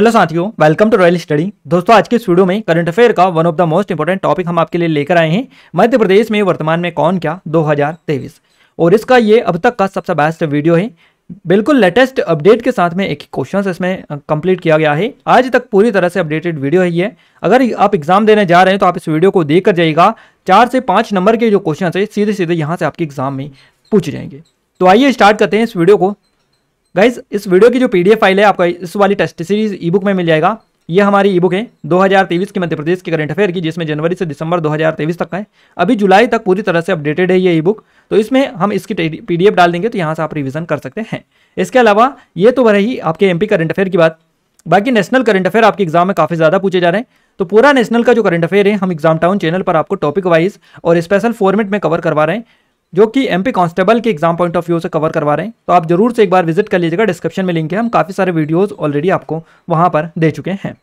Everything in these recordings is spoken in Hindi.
हेलो साथियों वेलकम टू रॉयल स्टडी दोस्तों आज के इस वीडियो में करंट अफेयर का one of the most important topic हम आपके लिए लेकर आए हैं मध्य प्रदेश में वर्तमान में कौन क्या 2023 और इसका ये अब तक का सबसे बेस्ट वीडियो है बिल्कुल लेटेस्ट अपडेट के साथ में एक क्वेश्चन इसमें कंप्लीट किया गया है आज तक पूरी तरह से अपडेटेड वीडियो है ये अगर आप एग्जाम देने जा रहे हैं तो आप इस वीडियो को देख कर जाइएगा चार से पाँच नंबर के जो क्वेश्चन है सीधे सीधे यहाँ से आपके एग्जाम में पूछ जाएंगे तो आइए स्टार्ट करते हैं इस वीडियो को गाइज इस वीडियो की जो पीडीएफ फाइल है आपका इस वाली टेस्ट सीरीज ई बुक में मिल जाएगा ये हमारी ई बुक है 2023 की मध्य प्रदेश के करंट अफेयर की जिसमें जनवरी से दिसंबर 2023 तक का है अभी जुलाई तक पूरी तरह से अपडेटेड है ये ई बुक तो इसमें हम इसकी पीडीएफ डाल देंगे तो यहाँ से आप रिविजन कर सकते हैं इसके अलावा ये तो भले ही आपके एमपी करंट अफेयर की बात बाकी नेशनल करंट अफेयर आपके एग्जाम में काफ़ी ज़्यादा पूछे जा रहे हैं तो पूरा नेशनल का जो करंट अफेयर है हम एग्जाम टाउन चैनल पर आपको टॉपिक वाइज और स्पेशल फॉर्मेट में कवर करवा रहे हैं जो कि एमपी कांस्टेबल के एग्जाम पॉइंट ऑफ व्यू से कवर करवा रहे हैं तो आप जरूर से एक बार विजिट कर लीजिएगा डिस्क्रिप्शन में लिंक है हम काफ़ी सारे वीडियोज़ ऑलरेडी आपको वहाँ पर दे चुके हैं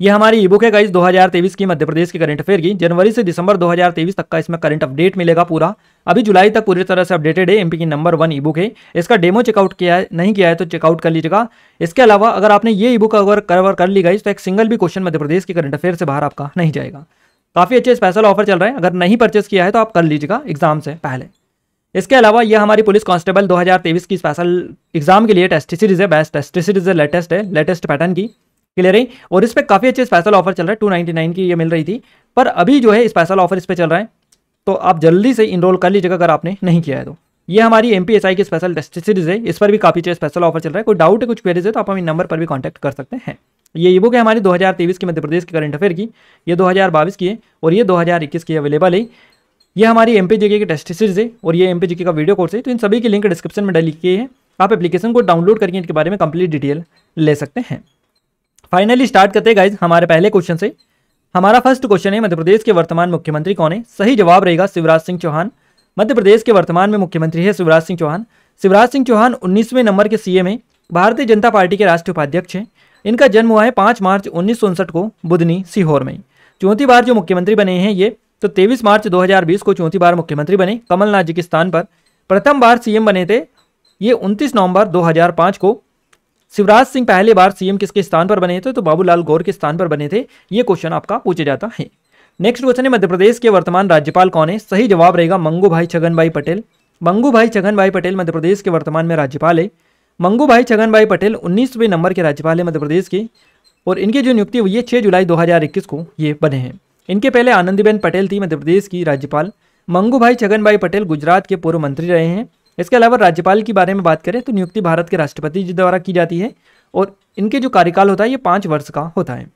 ये हमारी ई बुक है गाइस 2023 की मध्य प्रदेश की करंट अफेयर की जनवरी से दिसंबर 2023 तक का इसमें करंट अपडेट मिलेगा पूरा अभी जुलाई तक पूरी तरह से अपडेटेड है एमपी की नंबर वन ई बुक है इसका डेमो चेकआउट किया है नहीं किया है तो चेकआउट कर लीजिएगा इसके अलावा अगर आपने ये ई बुक अगर कवर कर ली गई तो एक सिंगल भी क्वेश्चन मध्य प्रदेश की करंट अफेयर से बाहर आपका नहीं जाएगा काफ़ी अच्छे स्पेशल ऑफर चल रहे हैं अगर नहीं परचेस किया है तो आप कर लीजिएगा एग्जाम से पहले इसके अलावा यह हमारी पुलिस कांस्टेबल 2023 की स्पेशल एग्जाम के लिए टेस्ट सीरीज है बेस्ट टेस्ट सीरीज है लेटेस्ट है लेटेस्ट पैटर्न की क्लियर है और इस पर काफ़ी अच्छे स्पेशल ऑफर चल रहा है टू नाइन की ये मिल रही थी पर अभी जो है स्पेशल ऑफर इस पर चल रहा है तो आप जल्दी से इनरोल कर लीजिएगा अगर आपने नहीं किया है तो ये हमारी एम की स्पेशल टेस्ट सीरीज है इस पर भी काफ़ी अच्छे स्पेशल ऑफर चल रहा है कोई डाउट है कुछ क्वेरीज है तो आप हम इन नंबर पर भी कॉन्टैक्ट कर सकते हैं ये ई बुक है हमारी 2023 की मध्य प्रदेश के करंट अफेयर की ये 2022 की है और ये 2021 की अवेलेबल है ये हमारी एम पी की टेस्ट सीरीज है और ये एम पी का वीडियो कोर्स है तो इन सभी की लिंक डिस्क्रिप्शन में डाली गई है आप एप्लीकेशन को डाउनलोड करके इनके बारे में कंप्लीट डिटेल ले सकते हैं फाइनली स्टार्ट करते हैं गाइज हमारे पहले क्वेश्चन से हमारा फर्स्ट क्वेश्चन है मध्य प्रदेश के वर्तमान मुख्यमंत्री कौन है सही जवाब रहेगा शिवराज सिंह चौहान मध्य प्रदेश के वर्तमान में मुख्यमंत्री है शिवराज सिंह चौहान शिवराज सिंह चौहान उन्नीसवें नंबर के सीएम है भारतीय जनता पार्टी के राष्ट्रीय उपाध्यक्ष हैं इनका जन्म हुआ है पाँच मार्च उन्नीस को बुधनी सीहोर में चौथी बार जो मुख्यमंत्री बने हैं ये तो 23 मार्च 2020 को चौथी बार मुख्यमंत्री बने कमलनाथ जी के स्थान पर प्रथम बार सीएम बने थे ये 29 नवंबर 2005 को शिवराज सिंह पहले बार सीएम किसके स्थान पर बने थे तो बाबूलाल गौर के स्थान पर बने थे ये क्वेश्चन आपका पूछा जाता है नेक्स्ट क्वेश्चन है मध्य प्रदेश के वर्तमान राज्यपाल कौन है सही जवाब रहेगा मंगू भाई छगन भाई पटेल मंगू भाई छगन भाई पटेल मध्य प्रदेश के वर्तमान में राज्यपाल है मंगू भाई छगन भाई पटेल उन्नीसवें नंबर के राज्यपाल हैं मध्य प्रदेश के और इनकी जो नियुक्ति हुई है छः जुलाई 2021 को ये बने हैं इनके पहले आनंदीबेन पटेल थी मध्य प्रदेश की राज्यपाल मंगू भाई छगन भाई पटेल गुजरात के पूर्व मंत्री रहे हैं इसके अलावा राज्यपाल के बारे में बात करें तो नियुक्ति भारत के राष्ट्रपति जी द्वारा की जाती है और इनके जो कार्यकाल होता है ये पाँच वर्ष का होता है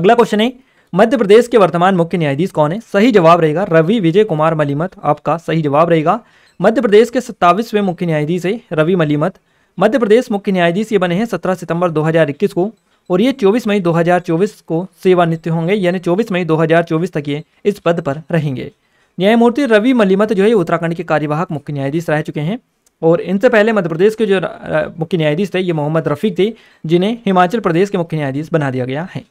अगला क्वेश्चन है मध्य प्रदेश के वर्तमान मुख्य न्यायाधीश कौन है सही जवाब रहेगा रवि विजय कुमार मलिमत आपका सही जवाब रहेगा मध्य प्रदेश के सत्ताईसवें मुख्य न्यायाधीश है रवि मलिमत मध्य प्रदेश मुख्य न्यायाधीश ये बने हैं 17 सितंबर 2021 को और ये 24 मई 2024 को सेवानिवृत्त होंगे यानी 24 मई 2024 तक ये इस पद पर रहेंगे न्यायमूर्ति रवि मलिमत जो है उत्तराखंड के कार्यवाहक मुख्य न्यायाधीश रह चुके हैं और इनसे पहले मध्य प्रदेश के जो मुख्य न्यायाधीश थे ये मोहम्मद रफीक थे जिन्हें हिमाचल प्रदेश के मुख्य न्यायाधीश बना दिया गया है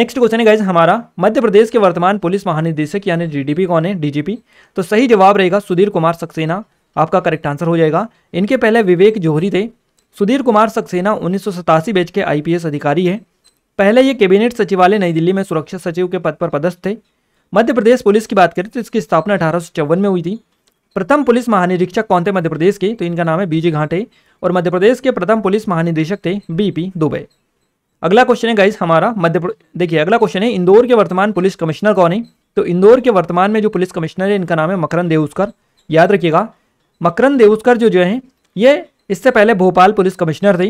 नेक्स्ट क्वेश्चन है गाइज हमारा मध्य प्रदेश के वर्तमान पुलिस महानिदेशक यानी डीडीपी कौन है डीजीपी तो सही जवाब रहेगा सुधीर कुमार सक्सेना आपका करेक्ट आंसर हो जाएगा इनके पहले विवेक जोहरी थे सुधीर कुमार सक्सेना उन्नीस बैच के आई अधिकारी है पहले ये कैबिनेट सचिवालय नई दिल्ली में सुरक्षा सचिव के पद पर पदस्थ थे मध्य प्रदेश पुलिस की बात करें तो इसकी स्थापना अठारह में हुई थी प्रथम पुलिस महानिरीक्षक कौन थे मध्य प्रदेश के तो इनका नाम है बीजे घाटे और मध्य प्रदेश के प्रथम पुलिस महानिदेशक थे बीपी दुबे अगला क्वेश्चन है गाइस हमारा मध्य देखिए अगला क्वेश्चन है इंदौर के वर्तमान पुलिस कमिश्नर कौन है तो इंदौर के वर्तमान में जो पुलिस कमिश्नर है इनका नाम है मकरन देवस्कर याद रखिएगा मकरंद देवस्कर जो जो हैं ये इससे पहले भोपाल पुलिस कमिश्नर थे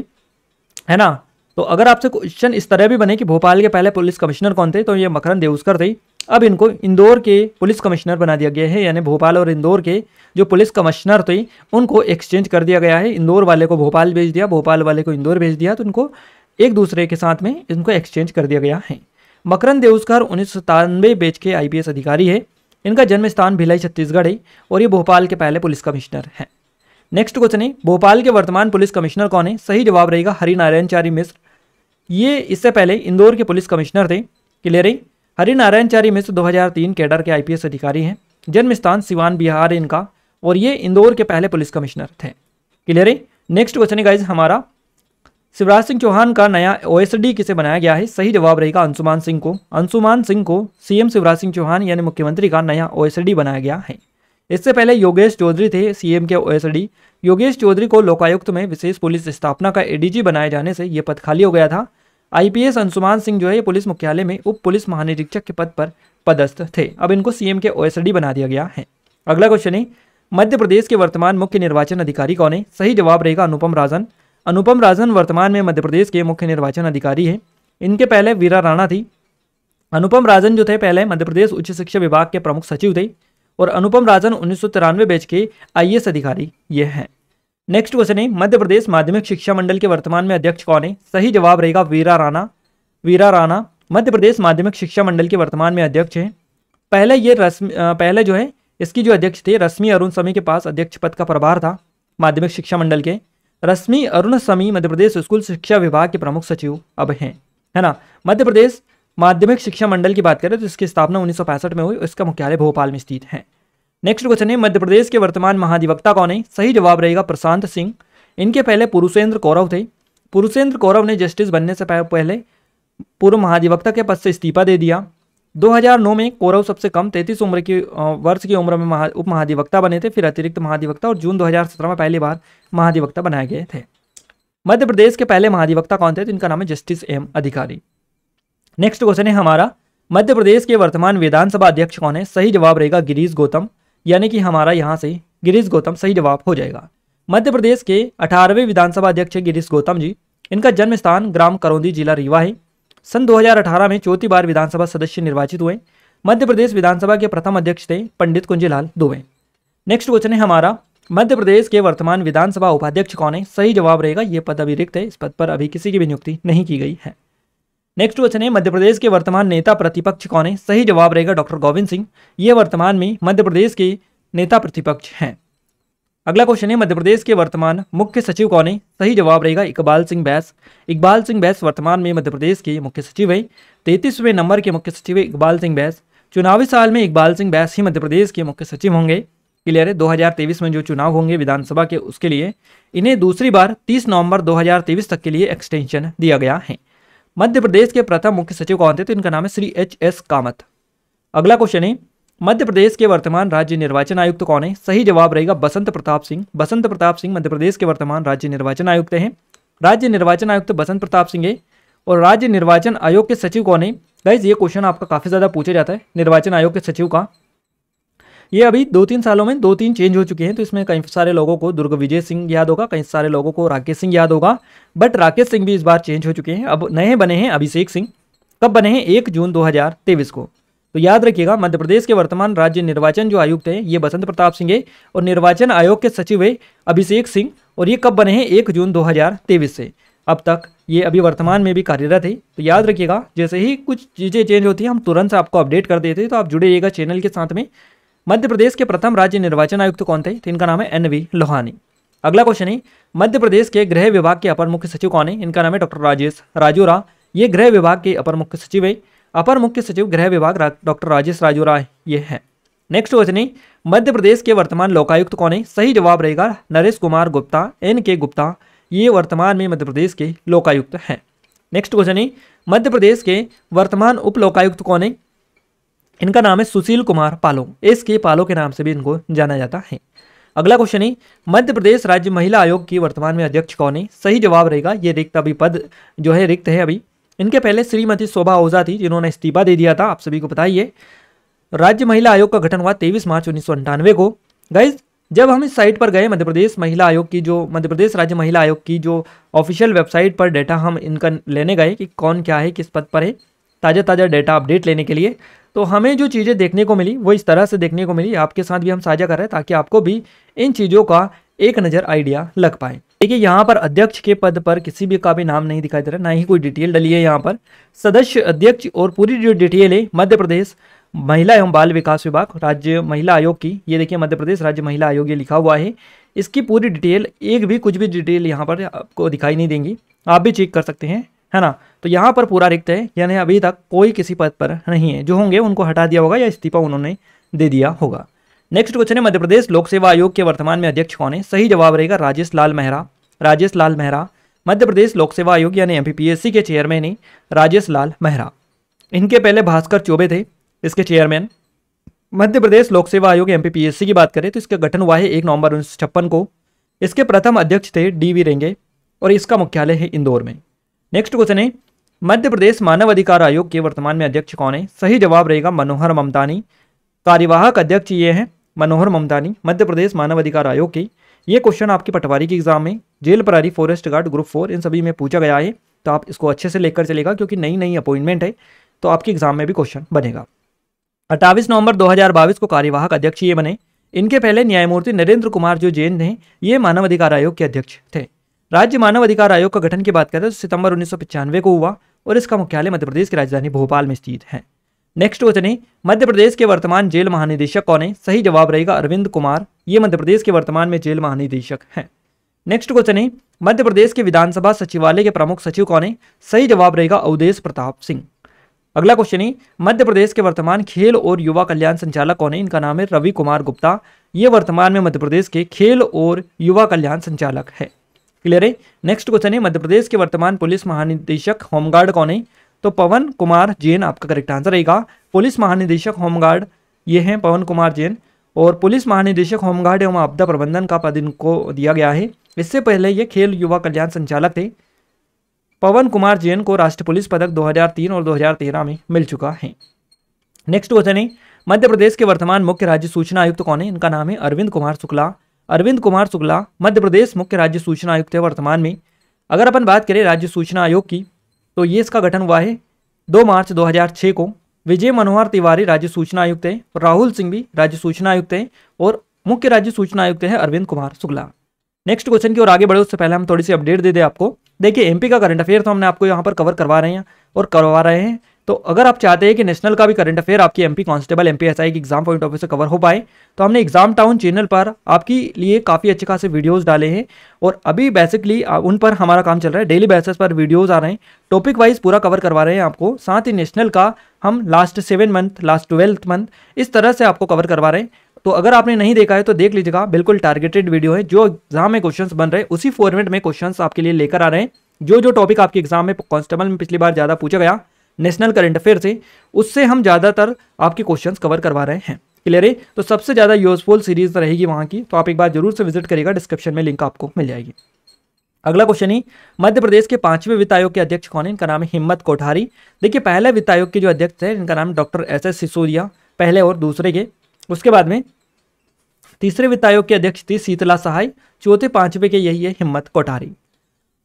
है ना तो अगर आपसे क्वेश्चन इस तरह भी बने कि भोपाल के पहले पुलिस कमिश्नर कौन थे तो ये मकरंद देवस्कर थे अब इनको इंदौर के पुलिस कमिश्नर बना दिया गया है यानी भोपाल और इंदौर के जो पुलिस कमिश्नर थे उनको एक्सचेंज कर दिया गया है इंदौर वाले को भोपाल भेज दिया भोपाल वाले को इंदौर भेज दिया तो इनको एक दूसरे के साथ में इनको एक्सचेंज कर दिया गया है मकरंद देवस्कर उन्नीस सौ बेच के आईपीएस अधिकारी है इनका जन्म स्थान भिलाई छत्तीसगढ़ है और ये भोपाल के पहले पुलिस कमिश्नर हैं नेक्स्ट क्वेश्चन है भोपाल के वर्तमान पुलिस कमिश्नर कौन है सही जवाब रहेगा हरिनारायणचारी मिश्र ये इससे पहले इंदौर के पुलिस कमिश्नर थे क्लियर है हरिनारायणचारी मिश्र 2003 कैडर के आईपीएस अधिकारी हैं जन्म स्थान सिवान बिहार इनका और ये इंदौर के पहले पुलिस कमिश्नर थे क्लियर है नेक्स्ट क्वेश्चन है गाइज हमारा शिवराज सिंह चौहान का नया ओ किसे बनाया गया है सही जवाब रहेगा अंशुमान सिंह को अंशुमान सिंह को सीएम शिवराज सिंह चौहान यानी मुख्यमंत्री का नया ओ बनाया गया है इससे पहले योगेश चौधरी थे सीएम के ओ योगेश चौधरी को लोकायुक्त में विशेष पुलिस स्थापना का एडीजी बनाए जाने से ये पद खाली हो गया था आईपीएस अंशुमान सिंह जो है पुलिस मुख्यालय में उप पुलिस महानिरीक्षक के पद पर पदस्थ थे अब इनको सीएम के ओएसडी बना दिया गया है अगला क्वेश्चन है मध्य प्रदेश के वर्तमान मुख्य निर्वाचन अधिकारी कौन है सही जवाब रहेगा अनुपम राजन अनुपम राजन वर्तमान में मध्य प्रदेश के मुख्य निर्वाचन अधिकारी हैं इनके पहले वीरा राणा थी अनुपम राजन जो थे पहले मध्य प्रदेश उच्च शिक्षा विभाग के प्रमुख सचिव थे और अनुपम राजन उन्नीस सौ बैच के आई अधिकारी ये हैं नेक्स्ट क्वेश्चन है मध्य प्रदेश माध्यमिक शिक्षा मंडल के वर्तमान में अध्यक्ष कौन है सही जवाब रहेगा वीरा राणा वीरा राणा मध्य प्रदेश माध्यमिक शिक्षा मंडल के वर्तमान में अध्यक्ष हैं पहले ये रस्म पहले जो है इसकी जो अध्यक्ष थे रश्मि अरुण समी के पास अध्यक्ष पद का प्रभार था माध्यमिक शिक्षा मंडल के रश्मि अरुण समी मध्य प्रदेश स्कूल शिक्षा विभाग के प्रमुख सचिव अब हैं है ना मध्य प्रदेश माध्यमिक शिक्षा मंडल की बात करें तो इसकी स्थापना उन्नीस में हुई इसका मुख्यालय भोपाल में स्थित है नेक्स्ट क्वेश्चन है मध्य प्रदेश के वर्तमान महाधिवक्ता कौन है सही जवाब रहेगा प्रशांत सिंह इनके पहले पुरुषेंद्र कौरव थे पुरुषेंद्र कौरव ने जस्टिस बनने से पहले पूर्व महाधिवक्ता के पद से इस्तीफा दे दिया 2009 में कोरव सबसे कम तैतीस उम्र की वर्ष की उम्र में महा उप महाधिवक्ता बने थे फिर अतिरिक्त महाधिवक्ता और जून 2017 में पहली बार महाधिवक्ता बनाए गए थे मध्य प्रदेश के पहले महाधिवक्ता कौन थे तो इनका नाम है justice M Adhikari next question है हमारा मध्य प्रदेश के वर्तमान विधानसभा अध्यक्ष कौन है सही जवाब रहेगा गिरीश गौतम यानी कि हमारा यहाँ से गिरीश गौतम सही जवाब हो जाएगा मध्य प्रदेश के अठारहवें विधानसभा अध्यक्ष गिरीश गौतम जी इनका जन्म स्थान ग्राम करौंदी जिला रीवा है सन 2018 में चौथी बार विधानसभा सदस्य निर्वाचित हुए मध्य प्रदेश विधानसभा के प्रथम अध्यक्ष थे पंडित कुंजीलाल दुबे नेक्स्ट क्वेश्चन है हमारा मध्य प्रदेश के वर्तमान विधानसभा उपाध्यक्ष कौन है सही जवाब रहेगा ये पद अभी रिक्त है इस पद पर अभी किसी की भी नियुक्ति नहीं की गई है नेक्स्ट क्वेश्चन है मध्य प्रदेश के वर्तमान नेता प्रतिपक्ष कौन है सही जवाब रहेगा डॉक्टर गोविंद सिंह ये वर्तमान में मध्य प्रदेश के नेता प्रतिपक्ष हैं अगला क्वेश्चन है मध्य प्रदेश के वर्तमान मुख्य सचिव कौन है सही जवाब रहेगा इकबाल सिंह बैस इकबाल सिंह बैस वर्तमान में मध्य प्रदेश के मुख्य सचिव है तैतीसवें नंबर के मुख्य सचिव है इकबाल सिंह बैस चुनावी साल में इकबाल सिंह बैस ही मध्य प्रदेश के मुख्य सचिव होंगे क्लियर है 2023 में जो चुनाव होंगे विधानसभा के उसके लिए इन्हें दूसरी बार 30 नवंबर 2023 तक के लिए एक्सटेंशन दिया गया है मध्य प्रदेश के प्रथम मुख्य सचिव कौन थे तो इनका नाम है श्री एच एस कामत अगला क्वेश्चन है मध्य प्रदेश के वर्तमान राज्य निर्वाचन आयुक्त कौन है सही जवाब रहेगा बसंत प्रताप सिंह बसंत प्रताप सिंह मध्य प्रदेश के वर्तमान राज्य निर्वाचन आयुक्त हैं राज्य निर्वाचन आयुक्त बसंत प्रताप सिंह है और राज्य निर्वाचन आयोग के सचिव कौन है गाइज ये क्वेश्चन आपका काफ़ी ज़्यादा पूछा जाता है निर्वाचन आयोग के सचिव का ये अभी दो तीन सालों में दो तीन चेंज हो चुके हैं तो इसमें कई सारे लोगों को दुर्ग विजय सिंह याद होगा कई सारे लोगों को राकेश सिंह याद होगा बट राकेश सिंह भी इस बार चेंज हो चुके हैं अब नए बने हैं अभिषेक सिंह कब बने हैं एक जून दो को तो याद रखिएगा मध्य प्रदेश के वर्तमान राज्य निर्वाचन जो आयुक्त हैं ये बसंत प्रताप सिंह है और निर्वाचन आयोग के सचिव है अभिषेक सिंह और ये कब बने हैं एक जून दो से अब तक ये अभी वर्तमान में भी कार्यरत है तो याद रखिएगा जैसे ही कुछ चीज़ें चेंज होती हैं हम तुरंत से आपको अपडेट कर देते हैं तो आप जुड़े रहिएगा चैनल के साथ में मध्य प्रदेश के प्रथम राज्य निर्वाचन आयुक्त कौन थे तो इनका नाम है एन वी लोहानी अगला क्वेश्चन है मध्य प्रदेश के गृह विभाग के अपर मुख्य सचिव कौन है इनका नाम है डॉक्टर राजेश राजूरा ये गृह विभाग के अपर मुख्य सचिव है अपर मुख्य सचिव गृह विभाग डॉक्टर राजेश राजू राय ये हैं नेक्स्ट क्वेश्चन है मध्य प्रदेश के वर्तमान लोकायुक्त कौन है सही जवाब रहेगा नरेश कुमार गुप्ता एन के गुप्ता ये वर्तमान में मध्य प्रदेश के लोकायुक्त हैं नेक्स्ट क्वेश्चन है मध्य प्रदेश के वर्तमान उप लोकायुक्त कौन है इनका नाम है सुशील कुमार पालो एस के पालो के नाम से भी इनको जाना जाता है अगला क्वेश्चन है मध्य प्रदेश राज्य महिला आयोग की वर्तमान में अध्यक्ष कौन है सही जवाब रहेगा ये रिक्त अभी पद जो है रिक्त है अभी इनके पहले श्रीमती शोभा ओझा थी जिन्होंने इस्तीफा दे दिया था आप सभी को बताइए राज्य महिला आयोग का गठन हुआ तेईस मार्च उन्नीस को गाइज जब हम इस साइट पर गए मध्य प्रदेश महिला आयोग की जो मध्य प्रदेश राज्य महिला आयोग की जो ऑफिशियल वेबसाइट पर डेटा हम इनका लेने गए कि कौन क्या है किस पद पर है ताज़ा ताज़ा डेटा अपडेट लेने के लिए तो हमें जो चीज़ें देखने को मिली वो इस तरह से देखने को मिली आपके साथ भी हम साझा कर रहे हैं ताकि आपको भी इन चीज़ों का एक नज़र आइडिया लग पाएँ देखिए यहाँ पर अध्यक्ष के पद पर किसी भी का भी नाम नहीं दिखाई दे रहा ना ही कोई डिटेल डली है यहाँ पर सदस्य अध्यक्ष और पूरी जो डिटेल है मध्य प्रदेश महिला एवं बाल विकास विभाग राज्य महिला आयोग की ये देखिए मध्य प्रदेश राज्य महिला आयोग ये लिखा हुआ है इसकी पूरी डिटेल एक भी कुछ भी डिटेल यहाँ पर आपको दिखाई नहीं देंगी आप भी चेक कर सकते हैं है ना तो यहाँ पर पूरा रिक्त है यानी अभी तक कोई किसी पद पर नहीं है जो होंगे उनको हटा दिया होगा या इस्तीफा उन्होंने दे दिया होगा नेक्स्ट क्वेश्चन है मध्य प्रदेश लोक सेवा आयोग के वर्तमान में अध्यक्ष कौन है सही जवाब रहेगा राजेश लाल मेहरा राजेश लाल मेहरा मध्य प्रदेश लोक सेवा आयोग यानी एम के चेयरमैन ही राजेश लाल मेहरा इनके पहले भास्कर चौबे थे इसके चेयरमैन मध्य प्रदेश लोक सेवा आयोग एम की बात करें तो इसका गठन हुआ है एक नवंबर उन्नीस को इसके प्रथम अध्यक्ष थे डी वी रेंगे और इसका मुख्यालय है इंदौर में नेक्स्ट क्वेश्चन है मध्य प्रदेश मानव अधिकार आयोग के वर्तमान में अध्यक्ष कौन है सही जवाब रहेगा मनोहर ममतानी कार्यवाहक अध्यक्ष ये हैं मनोहर ममदानी मध्य प्रदेश मानवाधिकार आयोग की ये क्वेश्चन आपकी पटवारी के एग्जाम में जेल प्रारी फॉरेस्ट गार्ड ग्रुप फोर इन सभी में पूछा गया है तो आप इसको अच्छे से लेकर चलेगा क्योंकि नई नई अपॉइंटमेंट है तो आपके एग्जाम में भी क्वेश्चन बनेगा अट्ठाईस नवंबर दो को कार्यवाहक अध्यक्ष ये बने इनके पहले न्यायमूर्ति नरेंद्र कुमार जो जैन थे ये मानव अधिकार आयोग के अध्यक्ष थे राज्य मानव अधिकार आयोग का गठन की बात करें तो सितंबर उन्नीस को हुआ और इसका मुख्यालय मध्य प्रदेश की राजधानी भोपाल में स्थित है नेक्स्ट क्वेश्चन है मध्य प्रदेश के वर्तमान जेल महानिदेशक कौन है सही जवाब रहेगा अरविंद कुमार ये मध्य प्रदेश के वर्तमान में जेल महानिदेशक हैं नेक्स्ट क्वेश्चन है मध्य प्रदेश के विधानसभा सचिवालय के प्रमुख सचिव कौन है सही जवाब रहेगा अवधेश प्रताप सिंह अगला क्वेश्चन है मध्य प्रदेश के वर्तमान खेल और युवा कल्याण संचालक कौन है इनका नाम है रवि कुमार गुप्ता ये वर्तमान में मध्य प्रदेश के खेल और युवा कल्याण संचालक है क्लियर है नेक्स्ट क्वेश्चन है मध्य प्रदेश के वर्तमान पुलिस महानिदेशक होमगार्ड कौन है तो पवन कुमार जैन आपका करेक्ट आंसर रहेगा पुलिस महानिदेशक होमगार्ड ये हैं पवन कुमार जैन और पुलिस महानिदेशक होमगार्ड एवं आपदा प्रबंधन का पद इनको दिया गया है इससे पहले ये खेल युवा कल्याण संचालक थे पवन कुमार जैन को राष्ट्रीय पुलिस पदक 2003 और 2013 में मिल चुका है नेक्स्ट क्वेश्चन है मध्य प्रदेश के वर्तमान मुख्य राज्य सूचना आयुक्त कौन है इनका नाम है अरविंद कुमार शुक्ला अरविंद कुमार शुक्ला मध्य प्रदेश मुख्य राज्य सूचना आयुक्त है वर्तमान में अगर अपन बात करें राज्य सूचना आयोग की तो ये इसका गठन हुआ है दो मार्च 2006 को विजय मनोहर तिवारी राज्य सूचना आयुक्त हैं राहुल सिंह भी राज्य सूचना आयुक्त हैं और मुख्य राज्य सूचना आयुक्त हैं अरविंद कुमार शुक्ला नेक्स्ट क्वेश्चन की ओर आगे बढ़े उससे पहले हम थोड़ी सी अपडेट दे दें आपको देखिए एमपी का करंट अफेयर तो हमने आपको यहाँ पर कवर करवा रहे हैं और करवा रहे हैं तो अगर आप चाहते हैं कि नेशनल का भी करंट अफेयर आपकी एमपी कांस्टेबल एमपी एसआई की एग्जाम पॉइंट ऑफ व्यू से कवर हो पाए तो हमने एग्जाम टाउन चैनल पर आपके लिए काफ़ी अच्छे खासे वीडियोस डाले हैं और अभी बेसिकली उन पर हमारा काम चल रहा है डेली बेसिस पर वीडियोस आ रहे हैं टॉपिक वाइज पूरा कवर करवा रहे हैं आपको साथ ही नेशनल का हम last seven month last twelfth month इस तरह से आपको कवर करवा रहे हैं तो अगर आपने नहीं देखा है तो देख लीजिएगा बिल्कुल टारगेटेड वीडियो है जो एग्जाम में क्वेश्चन बन रहे उसी फॉर्मेट में क्वेश्चन आपके लिए लेकर आ रहे हैं जो जो टॉपिक आपके एग्जाम में कॉन्स्टेबल में पिछली बार ज़्यादा पूछा गया नेशनल करंट अफेयर से उससे हम ज़्यादातर आपके क्वेश्चंस कवर करवा रहे हैं क्लियर है तो सबसे ज़्यादा यूजफुल सीरीज़ रहेगी वहाँ की तो आप एक बार जरूर से विजिट करिएगा डिस्क्रिप्शन में लिंक आपको मिल जाएगी अगला क्वेश्चन ही मध्य प्रदेश के पांचवें वित्त आयोग के अध्यक्ष कौन है इनका नाम है हिम्मत कोठारी देखिए पहले वित्त आयोग के जो अध्यक्ष हैं इनका नाम डॉक्टर एस एस सिसोदिया पहले और दूसरे के उसके बाद में तीसरे वित्त आयोग के अध्यक्ष थी शीतला सहाय चौथे पांचवे के यही है हिम्मत कोठारी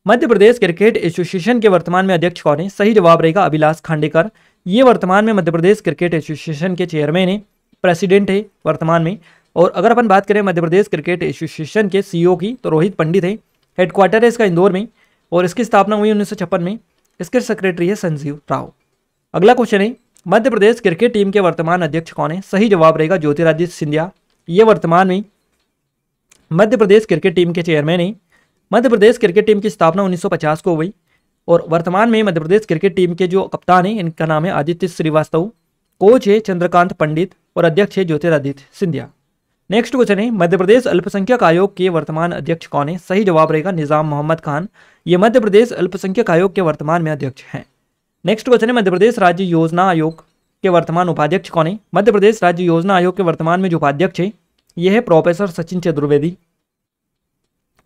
मध्य प्रदेश क्रिकेट एसोसिएशन के वर्तमान में अध्यक्ष कौन है सही जवाब रहेगा अभिलाष खांडेकर ये वर्तमान में मध्य प्रदेश क्रिकेट एसोसिएशन के चेयरमैन है प्रेसिडेंट है वर्तमान में और अगर अपन बात करें मध्य प्रदेश क्रिकेट एसोसिएशन के सीईओ की तो रोहित पंडित है हेडक्वार्टर है इसका इंदौर में और इसकी स्थापना हुई उन्नीस में इसके सेक्रेटरी है संजीव राव अगला क्वेश्चन है मध्य प्रदेश क्रिकेट टीम के वर्तमान अध्यक्ष कौन है सही जवाब रहेगा ज्योतिरादित्य सिंधिया ये वर्तमान में मध्य प्रदेश क्रिकेट टीम के चेयरमैन हैं मध्य प्रदेश क्रिकेट टीम की स्थापना 1950 को हुई और वर्तमान में मध्य प्रदेश क्रिकेट टीम के जो कप्तान हैं इनका नाम है आदित्य श्रीवास्तव कोच है चंद्रकांत पंडित और अध्यक्ष है ज्योतिरादित्य सिंधिया नेक्स्ट क्वेश्चन है मध्य प्रदेश अल्पसंख्यक आयोग के वर्तमान अध्यक्ष कौन है सही जवाब रहेगा निजाम मोहम्मद खान ये मध्य प्रदेश अल्पसंख्यक आयोग के वर्तमान में अध्यक्ष हैं नेक्स्ट क्वेश्चन है मध्य प्रदेश राज्य योजना आयोग के वर्तमान उपाध्यक्ष कौन है मध्य प्रदेश राज्य योजना आयोग के वर्तमान में जो उपाध्यक्ष है यह है professor Sachin Chaturvedi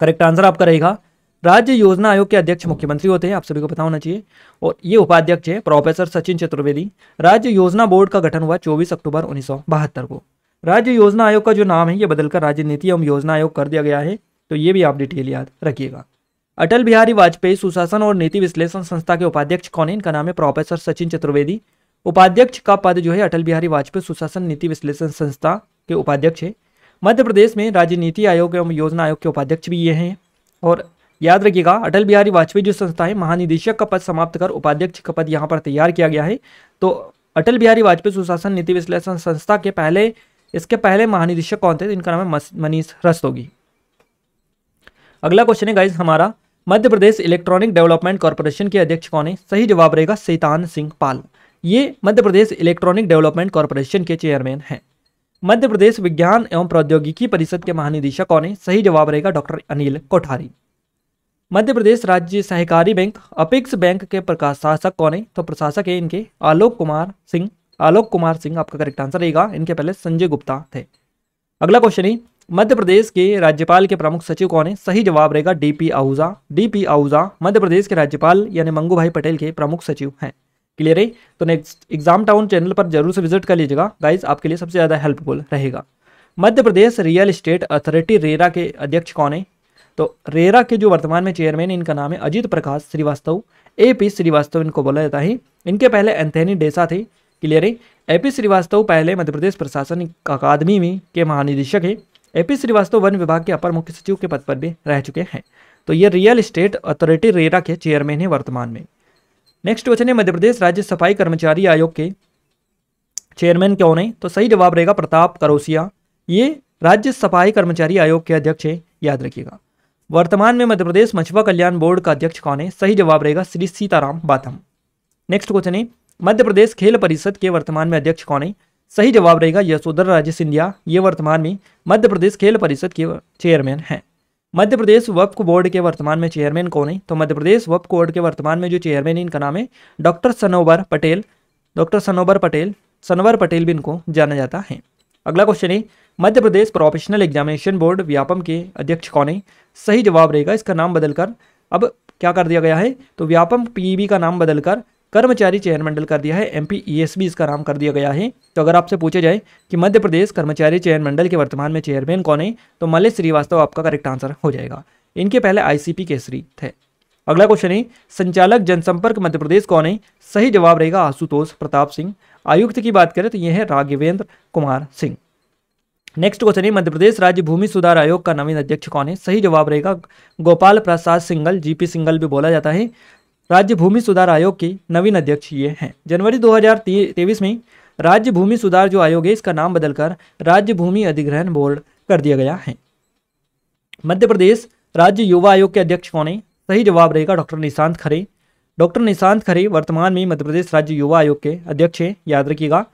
correct answer आपका रहेगा राज्य योजना आयोग के अध्यक्ष मुख्यमंत्री होते हैं आप सभी को पता होना चाहिए और ये उपाध्यक्ष है प्रोफेसर सचिन चतुर्वेदी राज्य योजना बोर्ड का गठन हुआ 24 अक्टूबर उन्नीस को राज्य योजना आयोग का जो नाम है ये बदलकर राज्य नीति एवं योजना आयोग कर दिया गया है तो ये भी आप डिटेल याद रखिएगा अटल बिहारी वाजपेयी सुशासन और नीति विश्लेषण संस्था के उपाध्यक्ष कौन है इनका नाम है प्रोफेसर सचिन चतुर्वेदी उपाध्यक्ष का पद जो है अटल बिहारी वाजपेयी सुशासन नीति विश्लेषण संस्था के उपाध्यक्ष है मध्य प्रदेश में राज्य नीति आयोग एवं योजना आयोग के उपाध्यक्ष भी ये हैं और याद रखिएगा अटल बिहारी वाजपेयी जो संस्था है महानिदेशक का पद समाप्त कर उपाध्यक्ष का पद यहाँ पर तैयार किया गया है तो अटल बिहारी वाजपेयी सुशासन नीति विश्लेषण संस्था के पहले इसके पहले महानिदेशक कौन थे इनका नाम है मनीष रस्तोगी अगला क्वेश्चन है गाइज हमारा Madhya Pradesh electronic development corporation के अध्यक्ष कौन है सही जवाब रहेगा सैतान सिंह पाल ये Madhya Pradesh electronic development corporation के चेयरमैन हैं मध्य प्रदेश विज्ञान एवं प्रौद्योगिकी परिषद के महानिदेशक कौन है सही जवाब रहेगा डॉक्टर अनिल कोठारी मध्य प्रदेश राज्य सहकारी बैंक अपेक्स बैंक के प्रशासक कौन है तो प्रशासक है इनके आलोक कुमार सिंह आलोक कुमार सिंह आपका करेक्ट आंसर रहेगा इनके पहले संजय गुप्ता थे अगला क्वेश्चन है मध्य प्रदेश के राज्यपाल के प्रमुख सचिव कौन है सही जवाब रहेगा डीपी आहूजा डीपी आहूजा मध्य प्रदेश के राज्यपाल यानी मंगू भाई पटेल के प्रमुख सचिव हैं क्लियर है तो नेक्स्ट एग्जाम टाउन चैनल पर जरूर से विजिट कर लीजिएगा गाइज आपके लिए सबसे ज़्यादा हेल्पफुल रहेगा Madhya Pradesh real estate authority RERA के अध्यक्ष कौन है तो रेरा के जो वर्तमान में चेयरमैन इनका नाम है अजीत प्रकाश श्रीवास्तव ए पी श्रीवास्तव इनको बोला जाता है इनके पहले एंथनी डेसा थे क्लियर है ए पी श्रीवास्तव पहले मध्य प्रदेश प्रशासन अकादमी में के महानिदेशक है ए पी श्रीवास्तव वन विभाग के अपर मुख्य सचिव के पद पर भी रह चुके हैं तो ये रियल इस्टेट अथॉरिटी रेरा के चेयरमैन है वर्तमान में नेक्स्ट क्वेश्चन है मध्य प्रदेश राज्य सफाई कर्मचारी आयोग के चेयरमैन क्यों है तो सही जवाब रहेगा प्रताप करोसिया ये राज्य सफाई कर्मचारी आयोग के अध्यक्ष है याद रखिएगा वर्तमान में मध्य प्रदेश मछुआ कल्याण बोर्ड का अध्यक्ष कौन है सही जवाब रहेगा श्री सीताराम बाथम नेक्स्ट क्वेश्चन है मध्य प्रदेश खेल परिषद के वर्तमान में अध्यक्ष कौन है सही जवाब रहेगा यशोधर राजे सिंधिया ये वर्तमान में मध्य प्रदेश खेल परिषद के चेयरमैन हैं मध्य प्रदेश वक्फ बोर्ड के वर्तमान में चेयरमैन कौन है तो मध्य प्रदेश वक्फ बोर्ड के वर्तमान में जो चेयरमैन है इनका नाम है डॉक्टर सनोवर पटेल डॉक्टर सनोवर पटेल सनोवर पटेल भी इनको जाना जाता है अगला क्वेश्चन है Madhya Pradesh professional examination board Vyapam के अध्यक्ष कौन है सही जवाब रहेगा इसका नाम बदलकर अब क्या कर दिया गया है तो व्यापम पीई e का नाम बदलकर कर्मचारी चयन मंडल कर दिया है एम पी e इसका नाम कर दिया गया है तो अगर आपसे पूछे जाए कि मध्य प्रदेश कर्मचारी चयन मंडल के वर्तमान में चेयरमैन कौन है तो मलेश श्रीवास्तव आपका करेक्ट आंसर हो जाएगा इनके पहले आईसीपी केसरी थे अगला क्वेश्चन है संचालक जनसंपर्क मध्य प्रदेश कौन है सही जवाब रहेगा आशुतोष प्रताप सिंह आयुक्त की बात करें तो यह है राघवेंद्र कुमार सिंह नेक्स्ट क्वेश्चन है मध्य प्रदेश राज्य भूमि सुधार आयोग का नवीन अध्यक्ष कौन है सही जवाब रहेगा गोपाल प्रसाद सिंगल जीपी सिंगल भी बोला जाता है राज्य भूमि सुधार आयोग के नवीन अध्यक्ष ये हैं जनवरी 2023 में राज्य भूमि सुधार जो आयोग है इसका नाम बदलकर राज्य भूमि अधिग्रहण बोर्ड कर दिया गया है मध्य प्रदेश राज्य युवा आयोग के अध्यक्ष कौन है सही जवाब रहेगा डॉक्टर निशांत खरे डॉक्टर निशांत खरे वर्तमान में मध्य प्रदेश राज्य युवा आयोग के अध्यक्ष हैं याद रखिएगा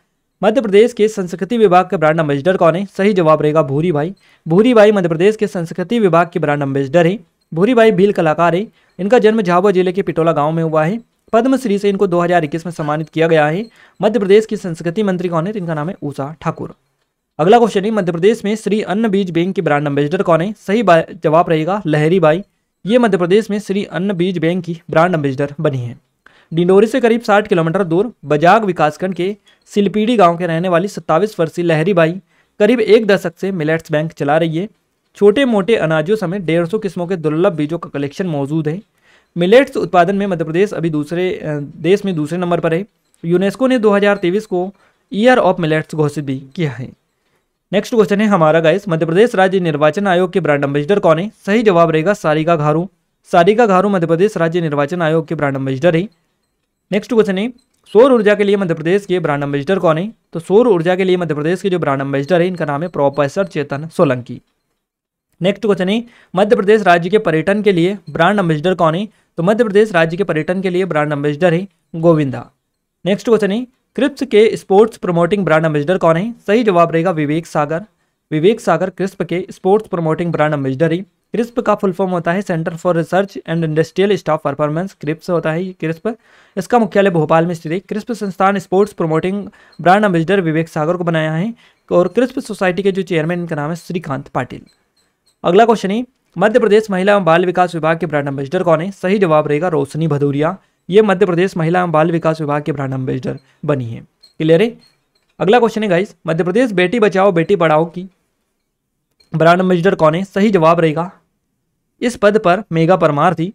मध्य प्रदेश के संस्कृति विभाग के ब्रांड एम्बेसडर कौन है सही जवाब रहेगा भूरी भाई भूरी भाई मध्य प्रदेश के संस्कृति विभाग के ब्रांड एम्बेसडर है भूरीबाई भील कलाकार है इनका जन्म झाबुआ जिले के पिटोला गाँव में हुआ है पद्मश्री से इनको 2021 में सम्मानित किया गया है मध्य प्रदेश की संस्कृति मंत्री कौन है तो इनका नाम है ऊषा ठाकुर अगला क्वेश्चन है मध्य प्रदेश में श्री अन्न बीज बैंक के ब्रांड एम्बेसडर कौन है सही जवाब रहेगा लहरी बाई ये मध्य प्रदेश में श्री अन्न बीज बैंक की ब्रांड एम्बेसडर बनी है डिंडोरी से करीब 60 किलोमीटर दूर बजाग विकासखंड के सिलपीड़ी गांव के रहने वाली सत्तावीस वर्षीय लहरी बाई करीब एक दशक से मिलेट्स बैंक चला रही है छोटे मोटे अनाजों समेत डेढ़ सौ किस्मों के दुर्लभ बीजों का कलेक्शन मौजूद है मिलेट्स उत्पादन में मध्य प्रदेश अभी दूसरे देश में दूसरे नंबर पर है यूनेस्को ने 2023 को ईयर ऑफ मिलेट्स घोषित भी किया है नेक्स्ट क्वेश्चन है हमारा गाइस मध्य प्रदेश राज्य निर्वाचन आयोग के ब्रांड एम्बेसडर कौन है सही जवाब रहेगा सारिका घारू सारिका घारू मध्य प्रदेश राज्य निर्वाचन आयोग के ब्रांड एम्बेसडर है नेक्स्ट क्वेश्चन है सौर ऊर्जा के लिए मध्य प्रदेश के ब्रांड एम्बेसडर कौन है तो सौर ऊर्जा के लिए मध्य प्रदेश के जो ब्रांड एम्बेसडर है इनका नाम है professor Chetan Solanki next question है मध्य प्रदेश राज्य के पर्यटन के लिए ब्रांड एम्बेसडर कौन है तो मध्य प्रदेश राज्य के पर्यटन के लिए ब्रांड एम्बेसडर है गोविंदा नेक्स्ट क्वेश्चन है क्रिप्स के स्पोर्ट्स प्रमोटिंग ब्रांड एम्बेसडर कौन है सही जवाब रहेगा विवेक सागर विवेक सागर क्रिस्प के स्पोर्ट्स प्रमोटिंग ब्रांड एम्बेसडर है क्रिस्प का फुल फॉर्म होता है centre for research and industrial staff performance क्रिप्स होता है क्रिस्प इसका मुख्यालय भोपाल में स्थित है क्रिस्प संस्थान sports promoting brand ambassador Vivek Sagar को बनाया है और क्रिस्प सोसाइटी के जो चेयरमैन इनका नाम है श्रीकांत पाटिल अगला क्वेश्चन है मध्य प्रदेश महिला एवं बाल विकास विभाग के ब्रांड एम्बेसडर कौन है सही जवाब रहेगा रोशनी भदौरिया ये मध्य प्रदेश महिला एवं बाल विकास विभाग के ब्रांड एम्बेसडर बनी है क्लियर है अगला क्वेश्चन है गाइस मध्य प्रदेश बेटी बचाओ बेटी पढ़ाओ की ब्रांड एम्बेसडर कौन है सही जवाब रहेगा इस पद पर मेगा परमार थी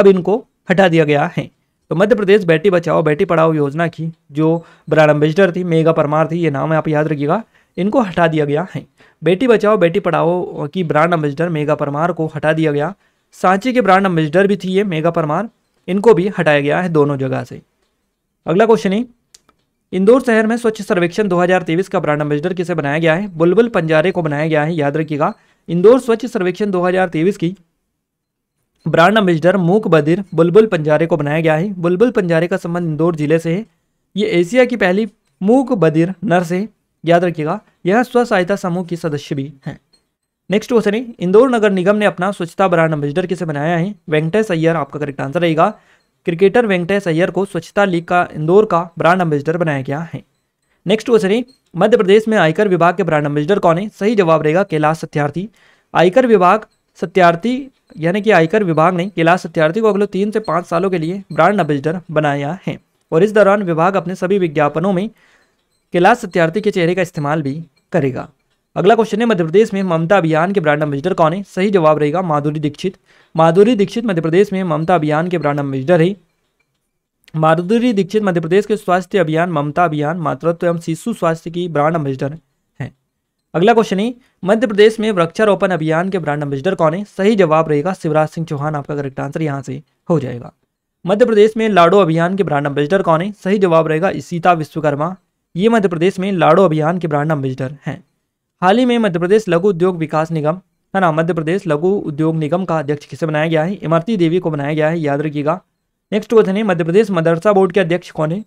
अब इनको हटा दिया गया है तो मध्य प्रदेश बेटी बचाओ बेटी पढ़ाओ योजना की जो ब्रांड एम्बेसडर थी मेगा परमार थी ये नाम आप याद रखिएगा इनको हटा दिया गया है बेटी बचाओ बेटी पढ़ाओ की ब्रांड एम्बेसडर मेगा परमार को हटा दिया गया सांची के ब्रांड एम्बेसडर भी थी ये मेगा परमार इनको भी हटाया गया है दोनों जगह से अगला क्वेश्चन है इंदौर शहर में स्वच्छ सर्वेक्षण 2023 का ब्रांड एम्बेसडर किसे बनाया गया है बुलबुल पंजारे को बनाया गया है याद रखिएगा इंदौर स्वच्छ सर्वेक्षण 2023 की ब्रांड एम्बेसडर मूक बदिर बुलबुल पंजारे को बनाया गया है बुलबुल पंजारे का संबंध इंदौर जिले से है ये एशिया की पहली मूक बदिर नर्स है याद रखिएगा यह स्व सहायता समूह के सदस्य भी हैं नेक्स्ट क्वेश्चन है इंदौर नगर निगम ने अपना स्वच्छता ब्रांड एम्बेसडर किसे बनाया है वेंकटेश अय्यर आपका करेक्ट आंसर रहेगा क्रिकेटर वेंकटेश अय्यर को स्वच्छता लीग का इंदौर का ब्रांड एम्बेसडर बनाया गया है नेक्स्ट क्वेश्चन है मध्य प्रदेश में आयकर विभाग के ब्रांड एम्बेसडर कौन है सही जवाब रहेगा कैलाश सत्यार्थी आयकर विभाग सत्यार्थी यानी कि आयकर विभाग ने कैलाश सत्यार्थी को अगले तीन से पाँच सालों के लिए ब्रांड एम्बेसडर बनाया है और इस दौरान विभाग अपने सभी विज्ञापनों में कैलाश सत्यार्थी के चेहरे का इस्तेमाल भी करेगा अगला क्वेश्चन है मध्य प्रदेश में ममता अभियान के ब्रांड एम्बेसडर कौन है सही जवाब रहेगा माधुरी दीक्षित माधुरी दीक्षित मध्य प्रदेश में ममता अभियान के ब्रांड एम्बेसडर है माधुरी दीक्षित मध्य प्रदेश के स्वास्थ्य अभियान ममता अभियान मातृत्व एवं शिशु स्वास्थ्य की ब्रांड एम्बेसडर हैं अगला क्वेश्चन है मध्य प्रदेश में वृक्षारोपण अभियान के ब्रांड एम्बेसडर कौन है सही जवाब रहेगा शिवराज सिंह चौहान आपका करेक्ट आंसर यहाँ से हो जाएगा मध्य प्रदेश में लाडो अभियान के ब्रांड एम्बेसडर कौन है सही जवाब रहेगा सीता विश्वकर्मा ये मध्य प्रदेश में लाड़ो अभियान के ब्रांड एम्बेसडर हैं हाल ही में मध्य प्रदेश लघु उद्योग विकास निगम है ना मध्य प्रदेश लघु उद्योग निगम का अध्यक्ष किसे बनाया गया है इमरती देवी को बनाया गया है याद रखिएगा नेक्स्ट क्वेश्चन है मध्य प्रदेश मदरसा बोर्ड के अध्यक्ष कौन है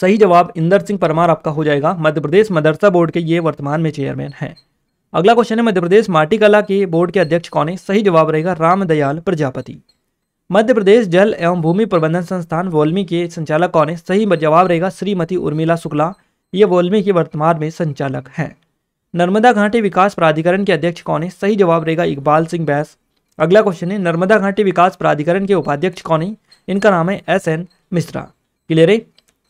सही जवाब इंदर सिंह परमार आपका हो जाएगा मध्य प्रदेश मदरसा बोर्ड के ये वर्तमान में चेयरमैन हैं अगला क्वेश्चन है मध्य प्रदेश माटी कला के बोर्ड के अध्यक्ष कौन है सही जवाब रहेगा रामदयाल प्रजापति मध्य प्रदेश जल एवं भूमि प्रबंधन संस्थान वोल्मी के संचालक कौन है सही जवाब रहेगा श्रीमती उर्मिला शुक्ला ये वोल्मी के वर्तमान में संचालक हैं नर्मदा घाटी विकास प्राधिकरण के अध्यक्ष कौन है सही जवाब रहेगा इकबाल सिंह बैस अगला क्वेश्चन है नर्मदा घाटी विकास प्राधिकरण के उपाध्यक्ष कौन है इनका नाम है एस एन मिश्रा क्लियर है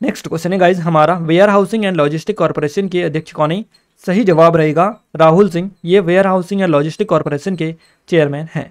नेक्स्ट क्वेश्चन है गाइज हमारा warehousing and logistic corporation के अध्यक्ष कौन है सही जवाब रहेगा राहुल सिंह ये warehousing and logistic corporation के चेयरमैन हैं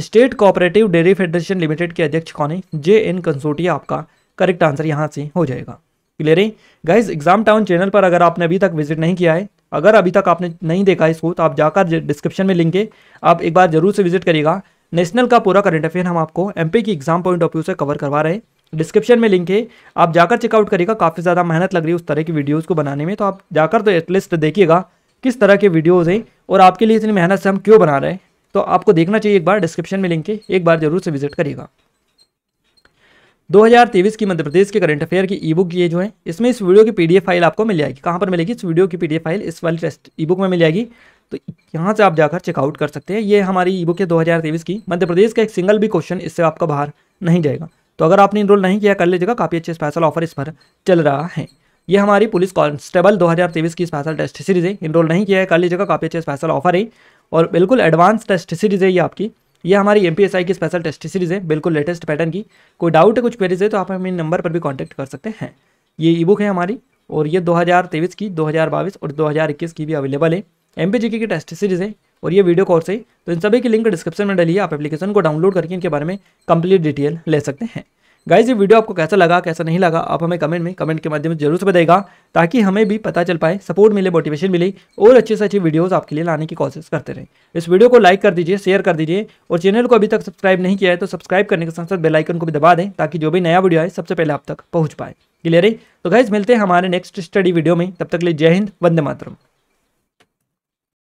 state cooperative dairy federation limited के अध्यक्ष कौन है जे एन कंसोटिया आपका करेक्ट आंसर यहाँ से हो जाएगा क्लियर है गाइज एग्जाम टाउन चैनल पर अगर आपने अभी तक विजिट नहीं किया है अगर अभी तक आपने नहीं देखा इसको तो आप जाकर डिस्क्रिप्शन में लिंक है आप एक बार जरूर से विजिट करिएगा नेशनल का पूरा करंट अफेयर हम आपको एमपी की एग्जाम पॉइंट ऑफ व्यू से कवर करवा रहे हैं डिस्क्रिप्शन में लिंक है आप जाकर चेकआउट करिएगा काफ़ी ज़्यादा मेहनत लग रही है उस तरह की वीडियोज़ को बनाने में तो आप जाकर तो एटलीस्ट देखिएगा किस तरह के वीडियोज़ हैं और आपके लिए इतनी मेहनत से हम क्यों बना रहे हैं तो आपको देखना चाहिए एक बार डिस्क्रिप्शन में लिंक है एक बार जरूर से विजिट करिएगा 2023 की मध्य प्रदेश के करंट अफेयर की ई बुक ये जो है इसमें इस वीडियो की पीडीएफ फाइल आपको मिल जाएगी कहाँ पर मिलेगी इस वीडियो की पीडीएफ फाइल इस वाली टेस्ट ई बुक में मिल जाएगी तो यहाँ से आप जाकर चेकआउट कर सकते हैं ये हमारी ई बुक है 2023 की मध्य प्रदेश का एक सिंगल भी क्वेश्चन इससे आपका बाहर नहीं जाएगा तो अगर आपने इनरोल नहीं किया कर लीजिएगा काफ़ी अच्छे स्पेशल ऑफर इस पर चल रहा है ये हमारी पुलिस कांस्टेबल दो की स्पेशल टेस्ट सीरीज है इनरोल नहीं किया है कर लीजिएगा काफ़ी अच्छे स्पेशल ऑफर है और बिल्कुल एडवांस टेस्ट सीरीज़ है ये आपकी ये हमारी एम की स्पेशल टेस्ट सीरीज़ है बिल्कुल लेटेस्ट पैटर्न की कोई डाउट है कुछ पेरीज है तो आप हम इन नंबर पर भी कॉन्टैक्ट कर सकते हैं ये ई बुक है हमारी और ये दो की दो और दो की भी अवेलेबल है एम पी की टेस्ट सीरीज़ है और ये वीडियो कॉल है तो इन सभी की लिंक डिस्क्रिप्शन में डालिए आप एप्लीकेशन को डाउनलोड करके इनके बारे में कंप्लीट डिटेल ले सकते हैं गाइज ये वीडियो आपको कैसा लगा कैसा नहीं लगा आप हमें कमेंट में कमेंट के माध्यम से जरूर से बताएगा ताकि हमें भी पता चल पाए सपोर्ट मिले मोटिवेशन मिले और अच्छे से अच्छी वीडियोज़ आपके लिए लाने की कोशिश करते रहें इस वीडियो को लाइक कर दीजिए शेयर कर दीजिए और चैनल को अभी तक सब्सक्राइब नहीं किया है तो सब्सक्राइब करने के साथ साथ बेलाइकन को भी दबा दें ताकि जो भी नया वीडियो आए सबसे पहले आप तक पहुँच पाए क्लियर है तो गाइज मिलते हैं हमारे नेक्स्ट स्टडी वीडियो में तब तक लिए जय हिंद वंदे मातरम